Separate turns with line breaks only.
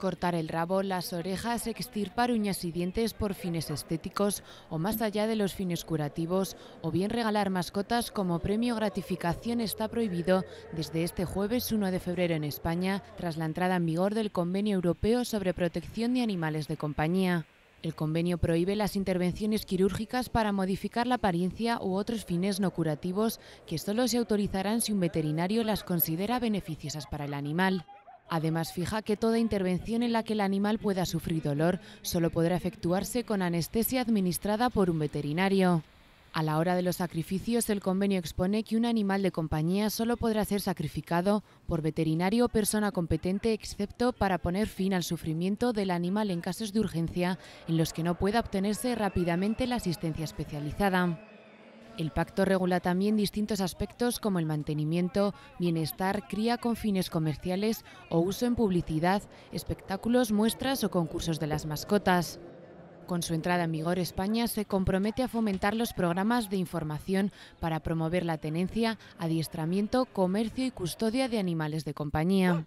cortar el rabo, las orejas, extirpar uñas y dientes por fines estéticos o más allá de los fines curativos, o bien regalar mascotas como premio gratificación está prohibido desde este jueves 1 de febrero en España, tras la entrada en vigor del Convenio Europeo sobre Protección de Animales de Compañía. El convenio prohíbe las intervenciones quirúrgicas para modificar la apariencia u otros fines no curativos que solo se autorizarán si un veterinario las considera beneficiosas para el animal. Además, fija que toda intervención en la que el animal pueda sufrir dolor solo podrá efectuarse con anestesia administrada por un veterinario. A la hora de los sacrificios, el convenio expone que un animal de compañía solo podrá ser sacrificado por veterinario o persona competente, excepto para poner fin al sufrimiento del animal en casos de urgencia en los que no pueda obtenerse rápidamente la asistencia especializada. El pacto regula también distintos aspectos como el mantenimiento, bienestar, cría con fines comerciales o uso en publicidad, espectáculos, muestras o concursos de las mascotas. Con su entrada en vigor, España se compromete a fomentar los programas de información para promover la tenencia, adiestramiento, comercio y custodia de animales de compañía.